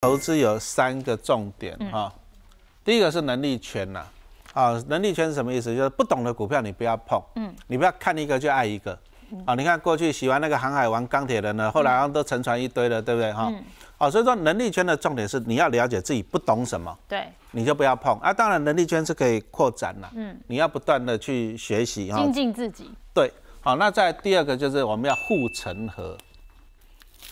投资有三个重点哈，第一个是能力圈呐，啊，能力圈是什么意思？就是不懂的股票你不要碰，嗯，你不要看一个就爱一个，啊，你看过去喜欢那个航海王、钢铁人呢，后来好像都沉船一堆了，对不对哈？啊，所以说能力圈的重点是你要了解自己不懂什么，对，你就不要碰啊。当然能力圈是可以扩展了，嗯，你要不断的去学习，精进自己，对。好，那在第二个就是我们要护城河，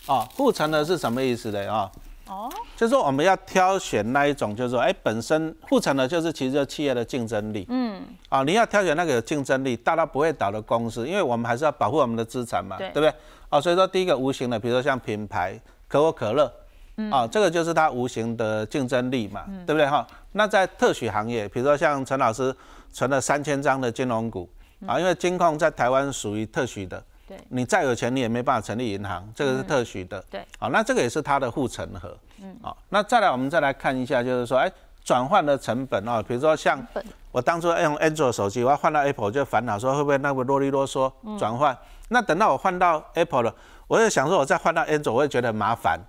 啊，护城河是什么意思呢？啊？哦，就是说我们要挑选那一种，就是说，哎，本身护城的就是其实就企业的竞争力。嗯。啊，你要挑选那个有竞争力、大到不会倒的公司，因为我们还是要保护我们的资产嘛，对不对？哦，所以说第一个无形的，比如说像品牌，可口可乐。嗯。啊，这个就是它无形的竞争力嘛，对不对哈？那在特许行业，比如说像陈老师存了三千张的金融股啊，因为金控在台湾属于特许的。你再有钱，你也没办法成立银行，这个是特许的。对，好，那这个也是它的护城河。嗯，好，那再来，我们再来看一下，就是说，哎，转换的成本啊，比如说像我当初要用 i d 手机，我要换到 Apple 就烦恼说会不会那么啰里啰嗦转换。那等到我换到 Apple 了，我就想说，我再换到 Android，我也觉得麻烦。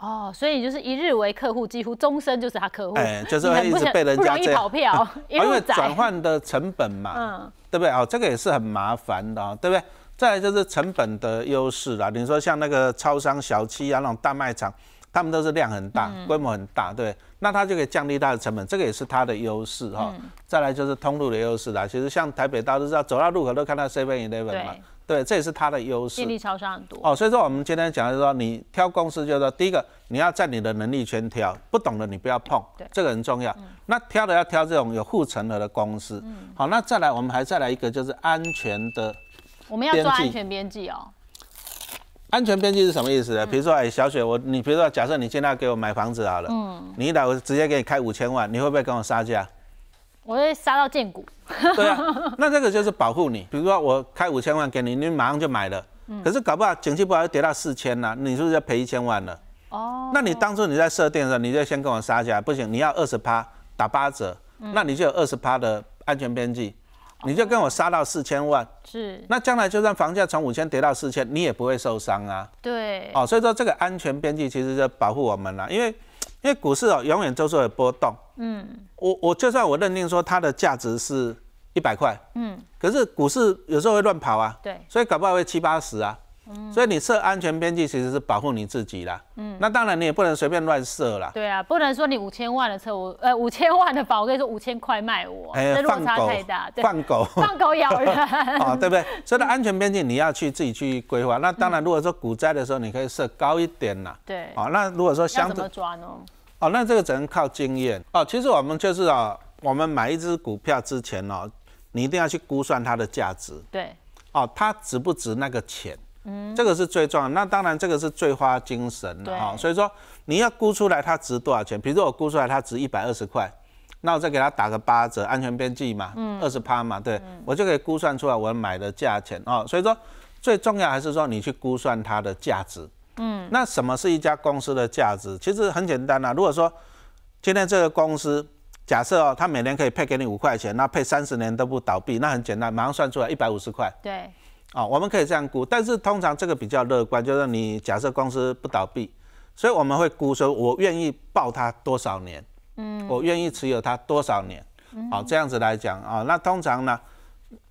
哦，所以就是一日为客户，几乎终身就是他客户。哎，就是一直被人家不容跑票，因为转换的成本嘛，对不对？哦，这个也是很麻烦的，对不对？再来就是成本的优势啦，你说像那个超商、小七啊那种大卖场，他们都是量很大、规模很大，对，那它就可以降低它的成本，这个也是它的优势哈。再来就是通路的优势啦，其实像台北大家都知道，走到路口都看到 Seven Eleven 嘛，对，这也是它的优势。便利超商很多。哦，所以说我们今天讲的是说，你挑公司就是第一个，你要在你的能力圈挑，不懂的你不要碰，这个很重要。那挑的要挑这种有护城河的公司。好，那再来我们还再来一个就是安全的。我们要做安全边际哦。安全边际是什么意思呢？比如说，哎，小雪，我你比如说，假设你现在给我买房子好了，嗯，你一打我直接给你开五千万，你会不会跟我杀价？我会杀到见骨。对啊，那这个就是保护你。比如说我开五千万给你，你马上就买了，可是搞不好景气不好又跌到四千了，你是不是要赔一千万了？哦，那你当初你在设定的时候，你就先跟我杀价，不行你要二十趴打八折，那你就有二十趴的安全边际。你就跟我杀到四千万，是那将来就算房价从五千跌到四千，你也不会受伤啊。对，哦，所以说这个安全边际其实是保护我们了，因为因为股市哦永远都是有波动。嗯，我我就算我认定说它的价值是一百块，嗯，可是股市有时候会乱跑啊，对，所以搞不好会七八十啊。所以你设安全边际其实是保护你自己啦。嗯。那当然你也不能随便乱设啦。对啊，不能说你五千万的车，我呃五千万的保，我跟你说五千块卖我。哎，落差太大。放狗，放狗咬人。啊，对不对？所以安全边际你要去自己去规划。那当然，如果说股灾的时候，你可以设高一点啦。对。啊，那如果说相怎么抓呢？哦，那这个只能靠经验。哦，其实我们就是啊，我们买一只股票之前哦，你一定要去估算它的价值。对。哦，它值不值那个钱？嗯，这个是最重，要。那当然这个是最花精神的。啊。所以说你要估出来它值多少钱，比如说我估出来它值一百二十块，那我再给它打个八折，安全边际嘛，二十趴嘛，对，我就可以估算出来我买的价钱哦。所以说最重要还是说你去估算它的价值。嗯，那什么是一家公司的价值？其实很简单啊。如果说今天这个公司假设哦，它每年可以配给你五块钱，那配三十年都不倒闭，那很简单，马上算出来一百五十块。对。啊，我们可以这样估，但是通常这个比较乐观，就是你假设公司不倒闭，所以我们会估说，我愿意抱它多少年，嗯，我愿意持有它多少年，好，这样子来讲啊，那通常呢，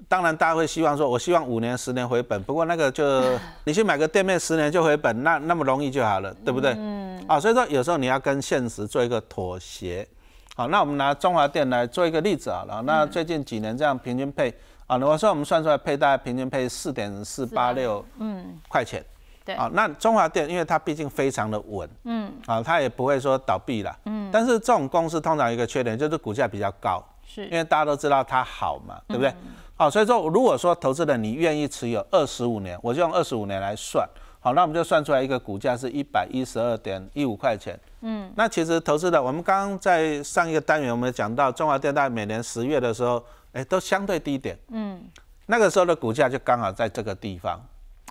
当然大家会希望说，我希望五年、十年回本，不过那个就 你去买个店面十年就回本，那那么容易就好了，对不对？嗯。啊，所以说有时候你要跟现实做一个妥协，好，那我们拿中华店来做一个例子好了，那最近几年这样平均配。啊，如果说我们算出来配大概平均配四点四八六，嗯，块钱，对，啊，那中华电因为它毕竟非常的稳，嗯，啊，它也不会说倒闭了，嗯，但是这种公司通常一个缺点就是股价比较高，是，因为大家都知道它好嘛，对不对？啊，所以说如果说投资人你愿意持有二十五年，我就用二十五年来算，好，那我们就算出来一个股价是一百一十二点一五块钱，嗯，那其实投资的，我们刚刚在上一个单元我们讲到中华电概每年十月的时候。哎，都相对低点。嗯，那个时候的股价就刚好在这个地方。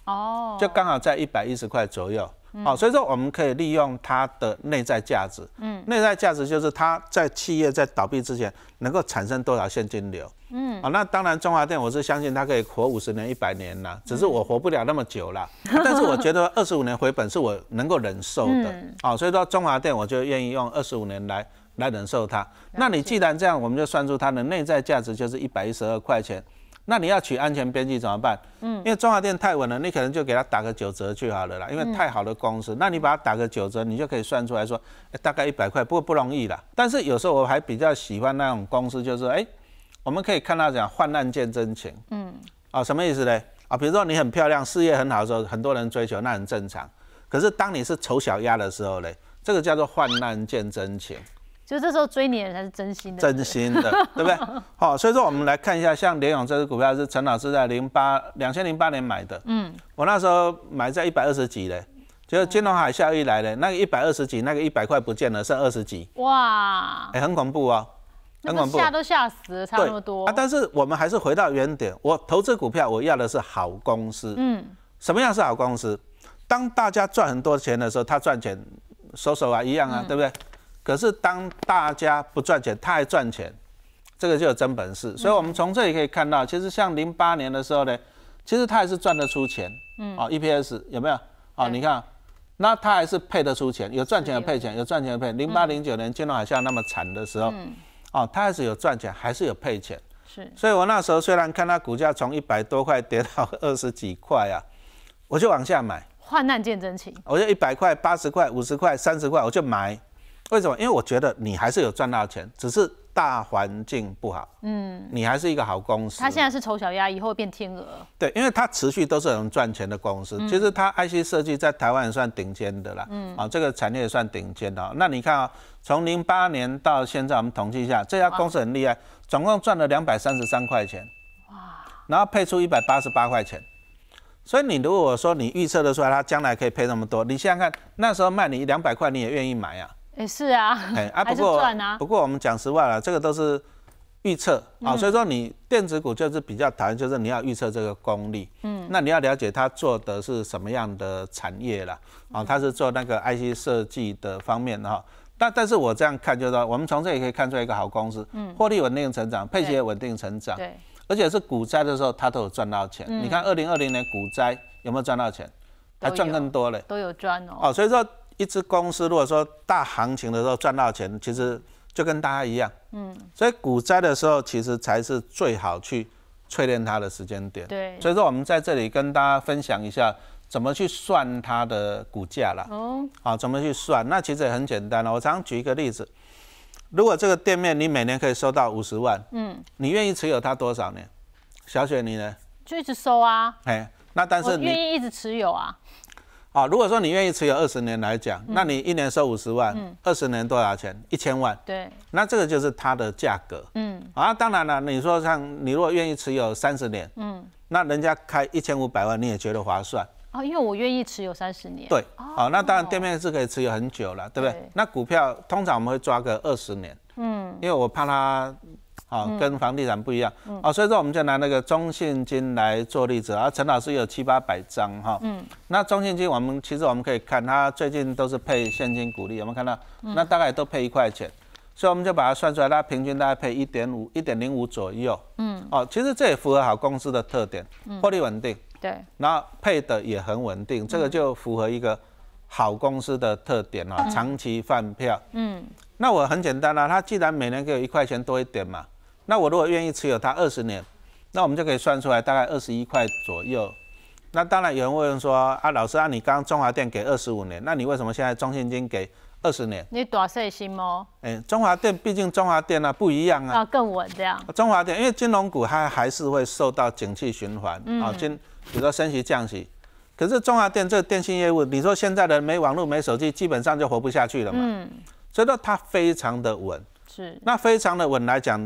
哦，就刚好在一百一十块左右。哦，所以说我们可以利用它的内在价值。嗯，内在价值就是它在企业在倒闭之前能够产生多少现金流。嗯，啊，那当然中华电我是相信它可以活五十年一百年啦，只是我活不了那么久了。但是我觉得二十五年回本是我能够忍受的。嗯，所以说中华电我就愿意用二十五年来。来忍受它。那你既然这样，我们就算出它的内在价值就是一百一十二块钱。那你要取安全边际怎么办？嗯，因为中华电太稳了，你可能就给它打个九折就好了啦。因为太好的公司，那你把它打个九折，你就可以算出来说大概一百块，不过不容易啦。但是有时候我还比较喜欢那种公司，就是哎，我们可以看到讲患难见真情。嗯，啊什么意思呢？啊，比如说你很漂亮，事业很好的时候，很多人追求，那很正常。可是当你是丑小鸭的时候呢，这个叫做患难见真情。就这时候追你的人才是真心的，真心的，对不对？好，所以说我们来看一下，像联永这只股票是陈老师在零八两千零八年买的，嗯，我那时候买在一百二十几嘞，就金融海啸一来嘞，那个一百二十几那个一百块不见了，剩二十几，哇，哎，很恐怖啊，很恐怖，都吓死，差那么多。但是我们还是回到原点，我投资股票，我要的是好公司，嗯，什么样是好公司？当大家赚很多钱的时候，他赚钱，手手啊一样啊，对不对？可是当大家不赚钱，他还赚钱，这个就有真本事。所以，我们从这里可以看到，其实像零八年的时候呢，其实他还是赚得出钱，嗯，啊，EPS 有没有？啊，你看，那他还是配得出钱，有赚钱的配钱，有赚钱的配。零八零九年金融海啸那么惨的时候，哦，他还是有赚钱，还是有配钱。是。所以我那时候虽然看他股价从一百多块跌到二十几块啊，我就往下买。患难见真情。我就一百块、八十块、五十块、三十块，我就买。为什么？因为我觉得你还是有赚到钱，只是大环境不好。嗯，你还是一个好公司。它现在是丑小鸭，以后变天鹅。对，因为它持续都是很赚钱的公司。其实它 IC 设计在台湾算顶尖的啦。嗯，啊，这个产业也算顶尖的。那你看啊，从零八年到现在，我们统计一下，这家公司很厉害，总共赚了两百三十三块钱。哇！然后配出一百八十八块钱。所以你如果说你预测得出来，它将来可以配那么多，你想想看，那时候卖你两百块，你也愿意买啊。哎是啊，哎啊 不过不过我们讲实话了，这个都是预测啊，所以说你电子股就是比较谈，就是你要预测这个功力，嗯，那你要了解它做的是什么样的产业了，啊，它是做那个 IC 设计的方面哈，但但是我这样看就是说，我们从这里可以看出来一个好公司，嗯，获利稳定成长，配息稳定成长，对，而且是股灾的时候它都有赚到钱，你看二零二零年股灾有没有赚到钱？还赚更多嘞，都有赚哦，哦，所以说。一只公司如果说大行情的时候赚到钱，其实就跟大家一样，嗯，所以股灾的时候其实才是最好去淬炼它的时间点。对，所以说我们在这里跟大家分享一下怎么去算它的股价啦。哦，好，怎么去算？那其实也很简单了。我常举一个例子，如果这个店面你每年可以收到五十万，嗯，你愿意持有它多少年？小雪，你呢？就一直收啊。哎，那但是你愿意一直持有啊。啊，如果说你愿意持有二十年来讲，那你一年收五十万，二十年多少钱？一千万。对，那这个就是它的价格。嗯，啊，当然了，你说像你如果愿意持有三十年，嗯，那人家开一千五百万，你也觉得划算？啊，因为我愿意持有三十年。对，好，那当然，店面是可以持有很久了，对不对？那股票通常我们会抓个二十年，嗯，因为我怕它。啊，跟房地产不一样哦，所以说我们就拿那个中信金来做例子啊。陈老师有七八百张哈，嗯，那中信金我们其实我们可以看它最近都是配现金股利，有没有看到？那大概都配一块钱，所以我们就把它算出来，它平均大概配一点五、一点零五左右，嗯，哦，其实这也符合好公司的特点，获利稳定，对，然后配的也很稳定，这个就符合一个好公司的特点哦，长期饭票，嗯，那我很简单啦，它既然每年给我一块钱多一点嘛。那我如果愿意持有它二十年，那我们就可以算出来大概二十一块左右。那当然有人问说啊，老师，啊，你刚刚中华电给二十五年，那你为什么现在中信金给二十年？你多细心哦！哎，中华电毕竟中华电呢不一样啊，更稳这样。中华电因为金融股它还是会受到景气循环啊，金，比如说升息降息，可是中华电这个电信业务，你说现在人没网络没手机，基本上就活不下去了嘛。嗯。所以它非常的稳。是，那非常的稳来讲，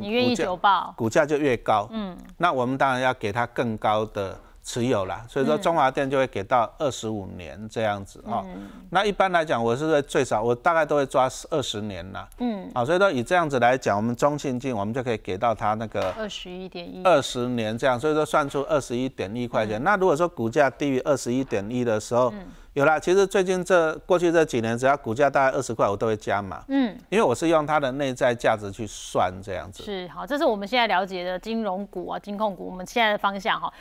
股报，股价就越高，嗯，那我们当然要给它更高的持有啦。所以说，中华电就会给到二十五年这样子啊。那一般来讲，我是在最少，我大概都会抓二十年啦，嗯，哦，所以说以这样子来讲，我们中信金我们就可以给到它那个二十一点一，二十年这样，所以说算出二十一点一块钱。那如果说股价低于二十一点一的时候，有啦，其实最近这过去这几年，只要股价大概二十块，我都会加嘛。嗯，因为我是用它的内在价值去算这样子。是好，这是我们现在了解的金融股啊，金控股，我们现在的方向哈。